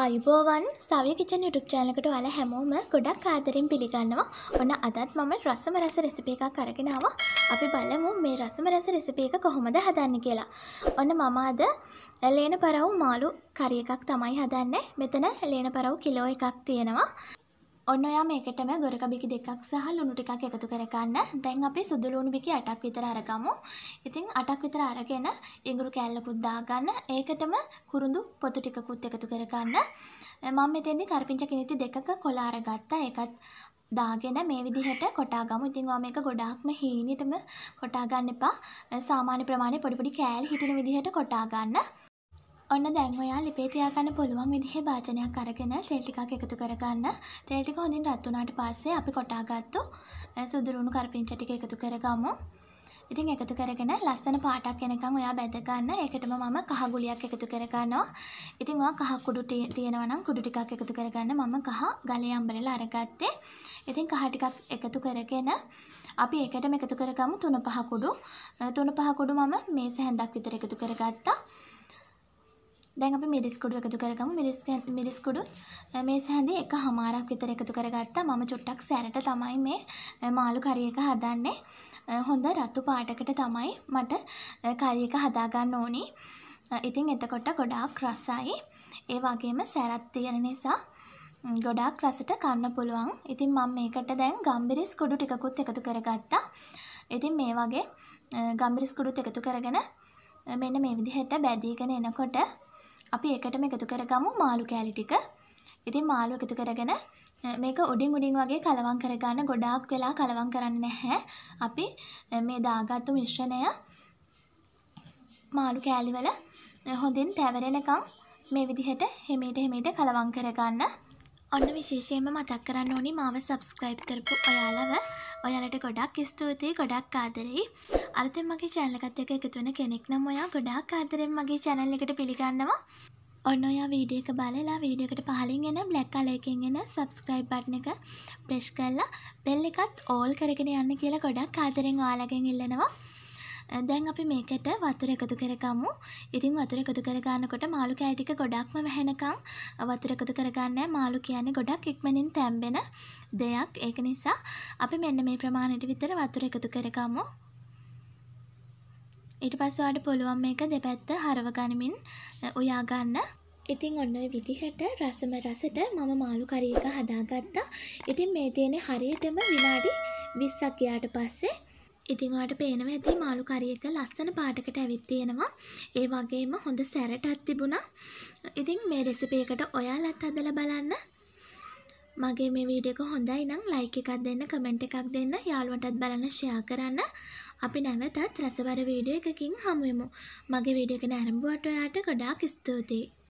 ආයුබෝවන් සවිය kitchen YouTube චැනලකට ඔයාල හැමෝම ගොඩක් ආදරෙන් පිළිගන්නවා. ඔන්න අදත් මම රසම රස රෙසිපි එකක් අරගෙන ආවා. අපි බලමු මේ රසම රස රෙසිපි එක කොහොමද හදන්නේ කියලා. ඔන්න මම අද ලේන පරව් මාළු කරි එකක් තමයි හදන්නේ. මෙතන ලේන පරව් කිලෝ එකක් තියෙනවා. ඔන්න ඔයා මේකටම ගොරක බිකි දෙකක් සහ ලුණු ටිකක් එකතු කරගන්න. දැන් අපි සුදු ලුණු බිකි 8ක් විතර අරගමු. ඉතින් 8ක් විතර අරගෙන ඉඟුරු කෑල්ලකුත් දාගන්න. ඒකටම කුරුඳු පොතු ටිකකුත් එකතු කරගන්න. මම මෙතෙන්දි කරපිංච කිනිති දෙකක කොළ අරගත්තා. ඒකත් දාගෙන මේ විදිහට කොටා ගමු. ඉතින් ඔයා මේක ගොඩාක්ම හීනෙටම කොටා ගන්න එපා. සාමාන්‍ය ප්‍රමාණය පොඩි පොඩි කෑලි හිටින විදිහට කොටා ගන්න. ඔන්න දැන් ඔයා ලිපේ තියාගන්න පුළුවන් විදිහේ භාජනයක් අරගෙන තෙල් ටිකක් එකතු කරගන්න. තෙල් ටික හොඳින් රත් වුණාට පස්සේ අපි කොටාගත්තු සුදුරුණු කරපිංචා ටික එකතු කරගමු. ඉතින් එකතු කරගෙන ලස්සන පාටක් එනකන් ඔයා බැද ගන්න. ඒකටම මම කහ ගුලියක් එකතු කරගන්නවා. ඉතින් ඔයා කහ කුඩු තියෙනවා නම් කුඩු ටිකක් එකතු කරගන්න. මම කහ ගලේ අම්බරලා අරගත්තේ. ඉතින් කහ ටිකක් එකතු කරගෙන අපි ඒකටම එකතු කරගමු තුන පහ කුඩු. තුන පහ කුඩු මම මේස හැන්දක් විතර එකතු කරගත්තා. දැන් අපි මිරිස් කුඩු එකතු කරගමු මිරිස් මිරිස් කුඩු මේ සැඳේ එක හමාරක් විතර එකතු කරගත්තා මම චුට්ටක් සැරට තමයි මේ මාළු කරි එක හදන්නේ හොඳ රතු පාටකට තමයි මට කරි එක හදා ගන්න ඕනේ ඉතින් එතකොට ගොඩාක් රසයි ඒ වගේම සැරත් තියෙන නිසා ගොඩාක් රසට කන්න පුළුවන් ඉතින් මම මේකට දැන් ගම්බිරිස් කුඩු ටිකකුත් එකතු කරගත්තා ඉතින් මේ වගේ ගම්බිරිස් කුඩුත් එකතු කරගෙන මෙන්න මේ විදිහට බැදීගෙන එනකොට අපි එකටම එකතු කරගමු මාළු කෑලි ටික. ඉතින් මාළු එකතු කරගෙන මේක උඩින් උඩින් වගේ කලවම් කරගන්න ගොඩාක් වෙලා කලවම් කරන්නේ නැහැ. අපි මේ දාගත්තු මිශ්‍රණය මාළු කෑලි වල හොඳින් තැවරෙනකම් මේ විදිහට හිමීට හිමීට කලවම් කරගන්න. ඔන්න විශේෂයෙන්ම මතක් කරන්න ඕනි මාව සබස්ක්‍රයිබ් කරපු ඔයාලව ඔයාලට ගොඩක් ස්තුතියි ගොඩක් ආදරෙයි අලුතෙන් මගේ චැනලකත් එක එකතු වෙන කෙනෙක් නම් ඔයා ගොඩක් ආදරෙන් මගේ චැනල් එකට පිළිගන්නවා ඔන්න ඔයා වීඩියෝ එක බලලා වීඩියෝ එකට පහලින් එන බ්ලැක් කලර් එකෙන් එන subscribe button එක press කරලා bell එකත් all කරගෙන යන්න කියලා ගොඩක් ආදරෙන් ඔයාලගෙන් ඉල්ලනවා දැන් අපි මේකට වතුර එකතු කරගමු. ඉතින් වතුර එකතු කරගන්නකොට මාළු කෑ ටික ගොඩක්ම වැහෙනකම් වතුර එකතු කරගන්න මාළු කියන්නේ ගොඩක් ඉක්මනින් තැම්බෙන දෙයක්. ඒක නිසා අපි මෙන්න මේ ප්‍රමාණයට විතර වතුර එකතු කරගමු. ඊට පස්සේ ඔයාලට පුළුවන් මේක දෙපැත්ත හරව ගනිමින් උයා ගන්න. ඉතින් ඔන්න ඔය විදිහට රසම රසට මම මාළු කරි එක හදාගත්තා. ඉතින් මේ තියෙන්නේ හරියටම විනාඩි 20ක් ගියාට පස්සේ ඉතින් ඔයාලට පේනවා ඇති මාළු කරි එක ලස්සන පාටකට ඇවිත් තියෙනවා. ඒ වගේම හොඳ සැරටක් තිබුණා. ඉතින් මේ රෙසිපි එකට ඔයාලත් හදලා බලන්න. මගේ මේ වීඩියෝ එක හොඳයි නම් ලයික් එකක් දෙන්න, කමෙන්ට් එකක් දෙන්න, යාළුවන්ටත් බලන්න ෂෙයා කරන්න. අපි නැවතත් රසබර වීඩියෝ එකකින් හමු වෙමු. මගේ වීඩියෝ එක නරඹුවට ඔයාට ගොඩාක් ස්තුතියි.